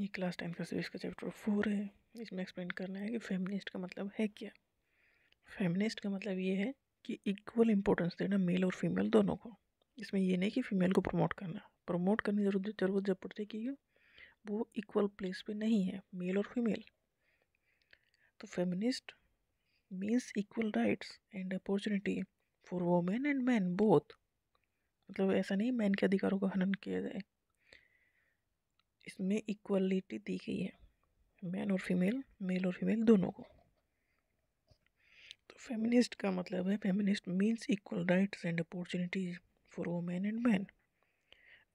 ये class tenth का series का चैप्टर फोर है इसमें एक्सप्लेन करना है कि फेमिनिस्ट का मतलब है क्या फेमिनिस्ट का मतलब ये है कि इक्वल इम्पोर्टेंस देना मेल और फीमेल दोनों को इसमें ये नहीं कि फीमेल को प्रमोट करना प्रमोट करने जरूरत जरूरत जब पड़ती है कि वो इक्वल प्लेस पे नहीं है मेल और फीमेल तो feminist means equal rights and opportunity for women and man both मतलब ऐसा नहीं मैन के अधिकारों का हनन किया जाए इसमें इक्वलिटी दी गई है मैन और फीमेल मेल और फीमेल दोनों को तो फेमिनिस्ट का मतलब है feminist means equal rights and opportunities for women and man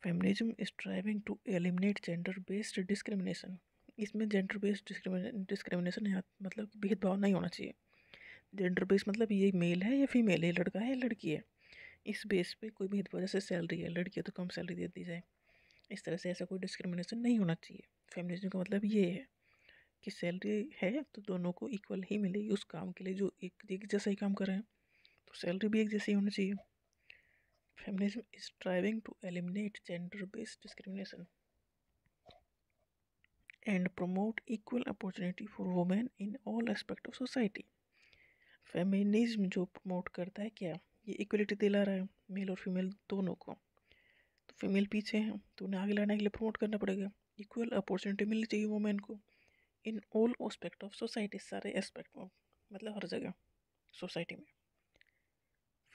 feminism striving to eliminate gender based discrimination इसमें जेंडर बेस्ड डिस्क्रिमिनेशन मतलब भेदभाव नहीं होना चाहिए जेंडर बेस्ड मतलब ये मेल है या फीमेल है लड़का है या लड़की है इस बेस पे कोई भेदभाव जैसे सैलरी है लड़की तो कम सैलरी दे दी जाए इस तरह से ऐसा कोई डिस्क्रिमिनेशन नहीं होना चाहिए फेमिनिज्म का मतलब ये है कि सैलरी है तो दोनों को इक्वल ही मिलेगी उस काम के लिए जो एक एक जैसा ही काम कर रहे हैं तो सैलरी भी एक जैसी ही होनी चाहिए feminism is striving to eliminate gender based discrimination and promote equal opportunity for women in all aspect of society feminism जो प्रमोट करता है क्या ये इक्वलिटी दिला रहा है मेल और फीमेल दोनों को फीमेल पीछे हैं तो उन्हें आगे लड़ने के लिए प्रमोट करना पड़ेगा इक्वल अपॉर्चुनिटी मिलनी चाहिए वुमेन को in all aspect of society सारे एस्पेक्ट में मतलब हर जगह सोसाइटी में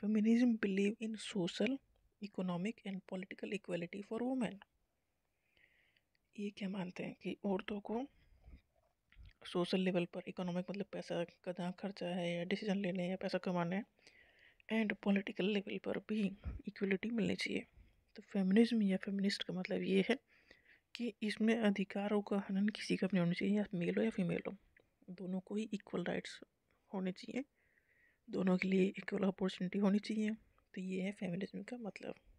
feminism believe in social economic and political equality for women ये क्या मानते हैं कि औरतों को सोशल लेवल पर इकोनॉमिक मतलब पैसा कदा खर्चा है या डिसीजन लेने या पैसा कमाने एंड पॉलिटिकल लेवल पर भी इक्वलिटी मिलनी चाहिए तो फेमिनिज्म या फेमिनिस्ट का मतलब ये है कि इसमें अधिकारों का हनन किसी का भी नहीं होना चाहिए या मेल हो या फीमेल हो दोनों को ही इक्वल राइट्स होने चाहिए दोनों के लिए इक्वल अपॉर्चुनिटी होनी चाहिए तो ये है फेमिनिज्म का मतलब